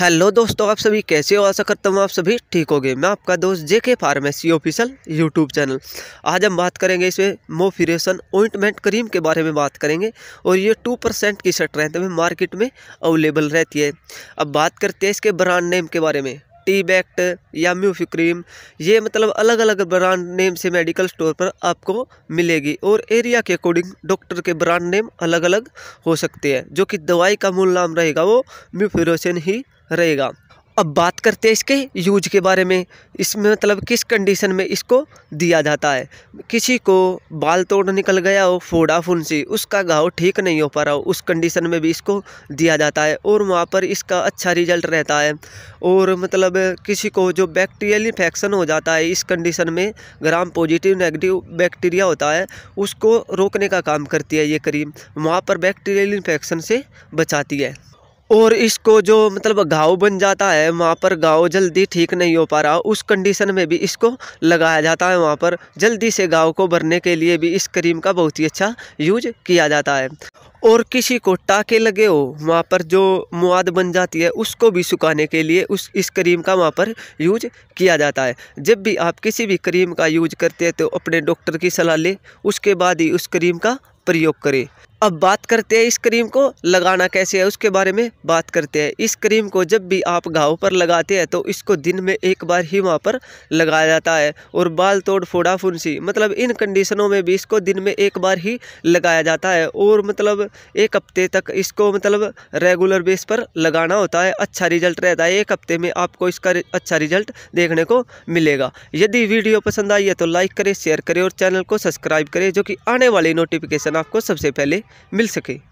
hello दोस्तों आप सभी कैसे हो आशा करता हूँ आप सभी ठीक होगे मैं आपका दोस्त जे के फार्मेसी ऑफिशियल यूट्यूब चैनल आज हम बात करेंगे इसमें मोफिरेशन ओइंटमेंट क्रीम के बारे में बात करेंगे और ये टू परसेंट की शर्ट रहते में मार्केट में अवेलेबल रहती है अब बात करते हैं इसके ब्रांड नेम के बारे में टी बैक्ट या म्यूफी क्रीम ये मतलब अलग अलग ब्रांड नेम से मेडिकल स्टोर पर आपको मिलेगी और एरिया के अकॉर्डिंग डॉक्टर के ब्रांड नेम अलग अलग हो सकते हैं जो कि दवाई का मूल नाम रहेगा वो म्यूफिरोसिन ही रहेगा अब बात करते हैं इसके यूज के बारे में इसमें मतलब किस कंडीशन में इसको दिया जाता है किसी को बाल तोड़ निकल गया हो फोड़ा फुंसी उसका घाव ठीक नहीं हो पा रहा हो उस कंडीशन में भी इसको दिया जाता है और वहाँ पर इसका अच्छा रिजल्ट रहता है और मतलब किसी को जो बैक्टीरियल इन्फेक्शन हो जाता है इस कंडीशन में ग्राम पॉजिटिव नेगेटिव बैक्टीरिया होता है उसको रोकने का काम करती है ये क्रीम वहाँ पर बैक्टीरियल इन्फेक्शन से बचाती है और इसको जो मतलब घाव बन जाता है वहाँ पर घाव जल्दी ठीक नहीं हो पा रहा उस कंडीशन में भी इसको लगाया जाता है वहाँ पर जल्दी से घाव को भरने के लिए भी इस क्रीम का बहुत ही अच्छा यूज किया जाता है और किसी को टाके लगे हो वहाँ पर जो मुआद बन जाती है उसको भी सुखाने के लिए उस इस क्रीम का वहाँ पर यूज किया जाता है जब भी आप किसी भी क्रीम का यूज करते हैं तो अपने डॉक्टर की सलाह लें उसके बाद ही उस क्रीम का प्रयोग करें अब बात करते हैं इस क्रीम को लगाना कैसे है उसके बारे में बात करते हैं इस क्रीम को जब भी आप घाव पर लगाते हैं तो इसको दिन में एक बार ही वहाँ पर लगाया जाता है और बाल तोड़ फोड़ा फुंसी मतलब इन कंडीशनों में भी इसको दिन में एक बार ही लगाया जाता है और मतलब एक हफ्ते तक इसको मतलब रेगुलर बेस पर लगाना होता है अच्छा रिजल्ट रहता है एक हफ्ते में आपको इसका अच्छा रिजल्ट देखने को मिलेगा यदि वीडियो पसंद आई है तो लाइक करें शेयर करें और चैनल को सब्सक्राइब करें जो कि आने वाली नोटिफिकेशन आपको सबसे पहले मिल सके